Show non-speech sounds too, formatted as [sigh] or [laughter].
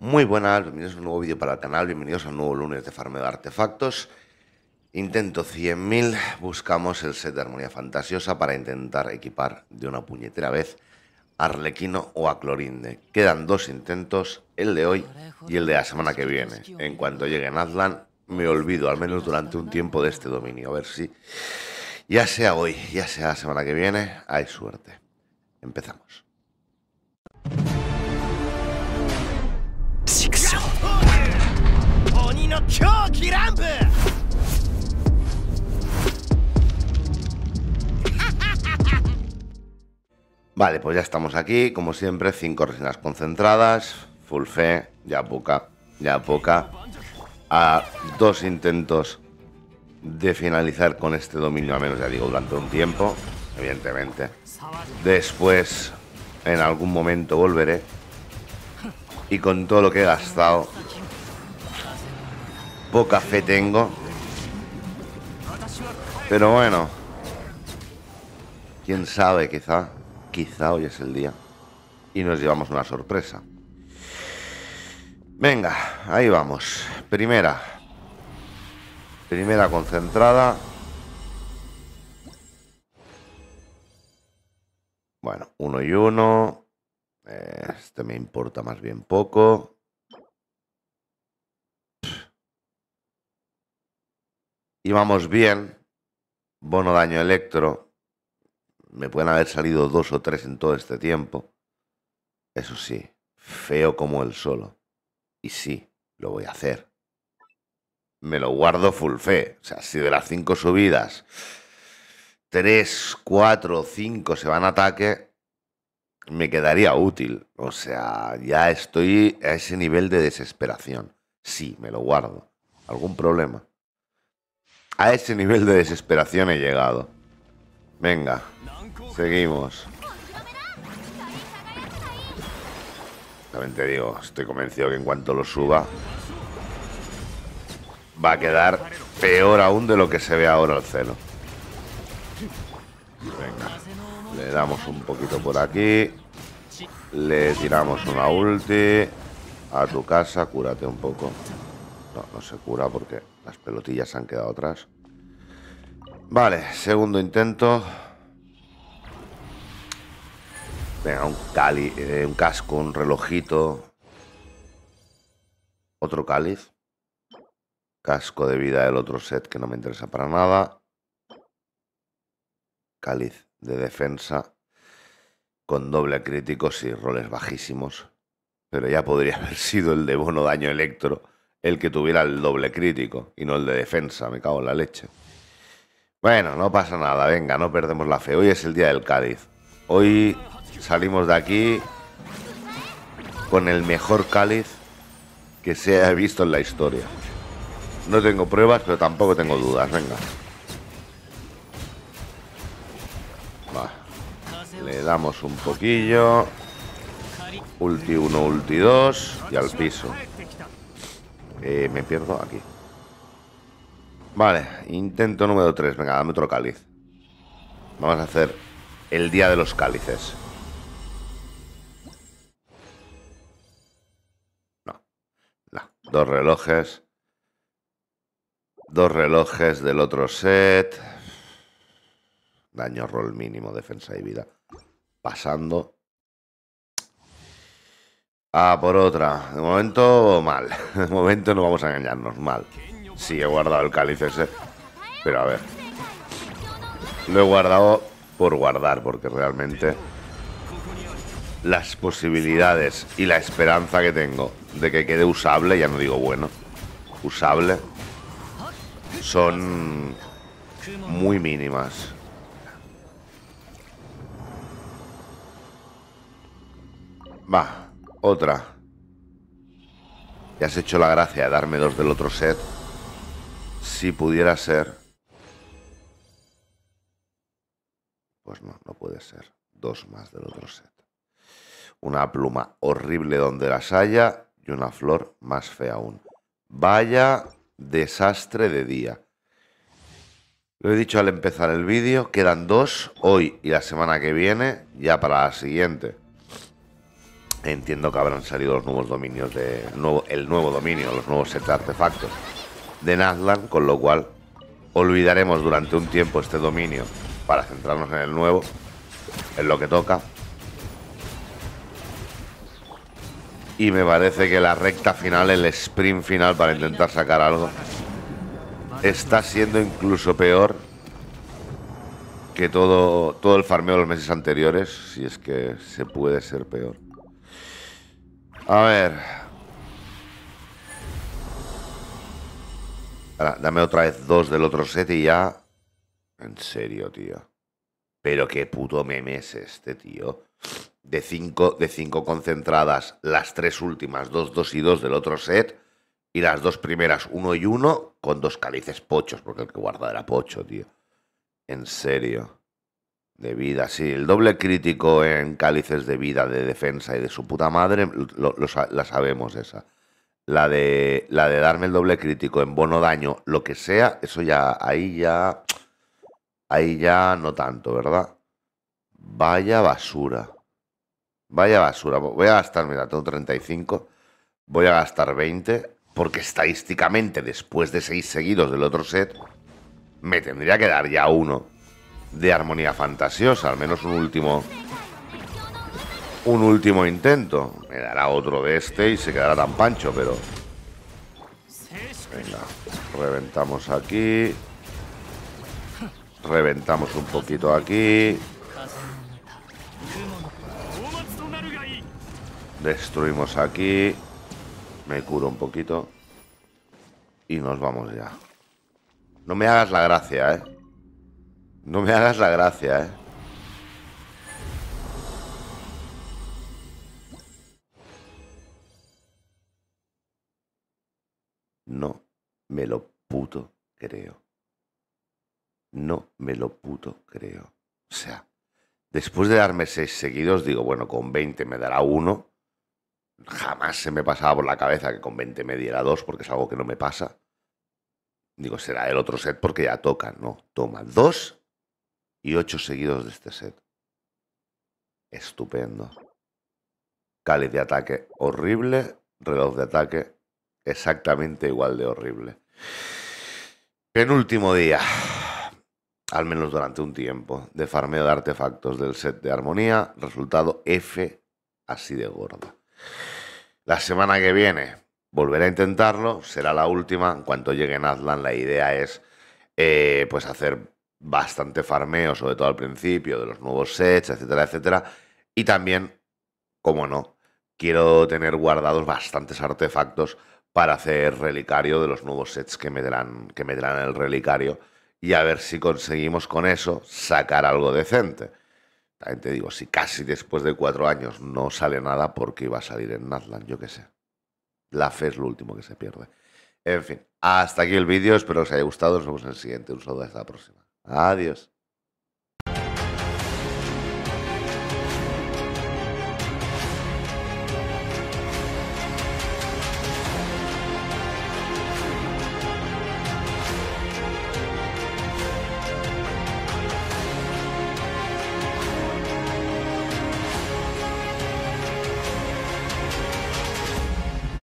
Muy buenas, bienvenidos a un nuevo vídeo para el canal, bienvenidos a un nuevo lunes de farmeo de artefactos. Intento 100.000, buscamos el set de armonía fantasiosa para intentar equipar de una puñetera vez a Arlequino o a Clorinde. Quedan dos intentos, el de hoy y el de la semana que viene. En cuanto lleguen Azlan, me olvido, al menos durante un tiempo, de este dominio. A ver si, ya sea hoy, ya sea la semana que viene, hay suerte. Empezamos. Vale, pues ya estamos aquí, como siempre, cinco resinas concentradas, full fe, ya poca, ya poca, a dos intentos de finalizar con este dominio, a menos ya digo, durante un tiempo, evidentemente. Después, en algún momento volveré y con todo lo que he gastado. Poca fe tengo. Pero bueno. Quién sabe, quizá. Quizá hoy es el día. Y nos llevamos una sorpresa. Venga, ahí vamos. Primera. Primera concentrada. Bueno, uno y uno. Este me importa más bien poco. Y vamos bien. Bono daño electro. Me pueden haber salido dos o tres en todo este tiempo. Eso sí, feo como el solo. Y sí, lo voy a hacer. Me lo guardo full fe. O sea, si de las cinco subidas, tres, cuatro, cinco se van a ataque, me quedaría útil. O sea, ya estoy a ese nivel de desesperación. Sí, me lo guardo. ¿Algún problema? A ese nivel de desesperación he llegado. Venga, seguimos. También te digo, estoy convencido que en cuanto lo suba va a quedar peor aún de lo que se ve ahora al celo. Le damos un poquito por aquí. Le tiramos una ulti. A tu casa, cúrate un poco. No, no se cura porque las pelotillas se han quedado atrás. Vale, segundo intento. Venga, un cali, eh, un casco, un relojito. Otro cáliz. Casco de vida del otro set que no me interesa para nada. Cáliz de defensa con doble críticos y roles bajísimos. Pero ya podría [laughs] haber sido el de bono daño electro el que tuviera el doble crítico y no el de defensa. Me cago en la leche. Bueno, no pasa nada. Venga, no perdemos la fe. Hoy es el día del Cádiz. Hoy salimos de aquí con el mejor cáliz que se ha visto en la historia. No tengo pruebas, pero tampoco tengo dudas. Venga. Le damos un poquillo. Ulti 1, ulti 2 y al piso. Eh, me pierdo aquí. Vale, intento número 3. Venga, dame otro cáliz. Vamos a hacer el día de los cálices. No, no. Dos relojes. Dos relojes del otro set. Daño, rol mínimo, defensa y vida pasando a ah, por otra. De momento, mal. [laughs] De momento no vamos a engañarnos, mal. Sí, he guardado el cáliz ese. Pero a ver. Lo he guardado por guardar, porque realmente las posibilidades y la esperanza que tengo de que quede usable, ya no digo bueno, usable, son muy mínimas. Va, otra. te has hecho la gracia de darme dos del otro set. Si pudiera ser... Pues no, no puede ser. Dos más del otro set. Una pluma horrible donde las haya y una flor más fea aún. Vaya desastre de día. Lo he dicho al empezar el vídeo, quedan dos hoy y la semana que viene, ya para la siguiente entiendo que habrán salido los nuevos dominios de el nuevo dominio, los nuevos set artefactos de Nazlan, con lo cual olvidaremos durante un tiempo este dominio para centrarnos en el nuevo, en lo que toca. Y me parece que la recta final, el sprint final para intentar sacar algo, está siendo incluso peor que todo, todo el farmeo de los meses anteriores, si es que se puede ser peor. A ver. dame otra vez dos del otro set y ya. En serio, tío. Pero qué puto meme es este, tío. De cinco, de cinco concentradas, las tres últimas, dos, dos y dos del otro set. Y las dos primeras, uno y uno, con dos calices pochos, porque el que guarda era pocho, tío. En serio. De vida, sí. El doble crítico en cálices de vida, de defensa y de su puta madre, la sabemos esa. La de, la de darme el doble crítico en bono daño, lo que sea, eso ya, ahí ya, ahí ya no tanto, ¿verdad? Vaya basura. Vaya basura. Voy a gastar, mira, tengo 35, voy a gastar 20, porque estadísticamente después de seis seguidos del otro set, me tendría que dar ya uno de armonía fantasiosa, al menos un último un último intento. Me dará otro de este y se quedará tan pancho, pero... Venga, reventamos aquí. Reventamos un poquito aquí. Destruimos aquí. Me curo un poquito. Y nos vamos ya. No me hagas la gracia, ¿eh? No me hagas la gracia, ¿eh? No me lo puto creo. No me lo puto creo. O sea, después de darme seis seguidos, digo, bueno, con 20 me dará uno. Jamás se me pasaba por la cabeza que con 20 me diera dos, porque es algo que no me pasa. Digo, será el otro set porque ya toca. No, toma dos y ocho seguidos de este set. Estupendo. Cáliz de ataque horrible, reloj de ataque exactamente igual de horrible. Penúltimo día, al menos durante un tiempo, de farmeo de artefactos del set de armonía, resultado F así de gorda. La semana que viene volveré a intentarlo, será la última, en cuanto llegue en atlan la idea es eh, pues hacer bastante farmeo, sobre todo al principio, de los nuevos sets, etcétera, etcétera. Y también, como no, quiero tener guardados bastantes artefactos para hacer relicario de los nuevos sets que meterán, que me en el relicario y a ver si conseguimos con eso sacar algo decente. También te digo, si casi después de cuatro años no sale nada, porque iba a salir en Nazlan, yo qué sé. La fe es lo último que se pierde. En fin, hasta aquí el vídeo, espero que os haya gustado, nos vemos en el siguiente, un saludo hasta la próxima. Adiós.